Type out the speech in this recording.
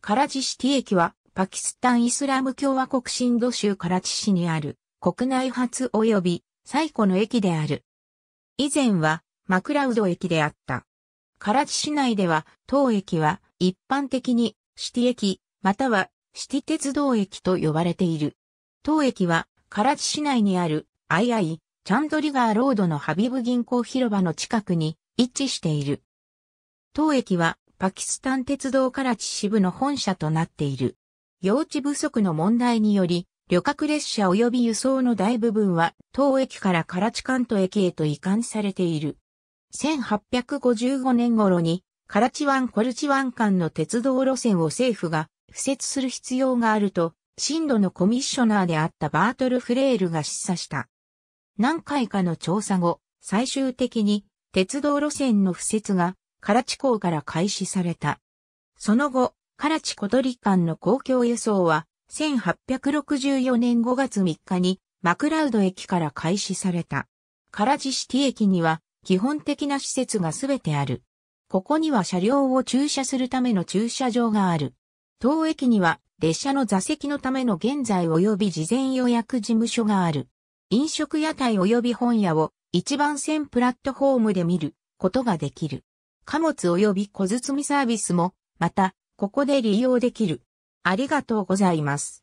カラチシティ駅は、パキスタンイスラム共和国シンド州カラチ市にある、国内初及び最古の駅である。以前は、マクラウド駅であった。カラチ市内では、当駅は、一般的に、シティ駅、または、シティ鉄道駅と呼ばれている。当駅は、カラチ市内にある、II、チャンドリガーロードのハビブ銀行広場の近くに、位置している。当駅は、パキスタン鉄道カラチ支部の本社となっている。用地不足の問題により、旅客列車及び輸送の大部分は、当駅からカラチカント駅へと移管されている。1855年頃に、カラチワン・コルチワン間の鉄道路線を政府が、敷設する必要があると、震度のコミッショナーであったバートル・フレールが示唆した。何回かの調査後、最終的に鉄道路線の敷設が唐地港から開始された。その後、唐地小鳥間の公共輸送は、1864年5月3日にマクラウド駅から開始された。唐地シティ駅には基本的な施設がすべてある。ここには車両を駐車するための駐車場がある。当駅には列車の座席のための現在及び事前予約事務所がある。飲食屋台及び本屋を一番線プラットフォームで見ることができる。貨物及び小包サービスも、また、ここで利用できる。ありがとうございます。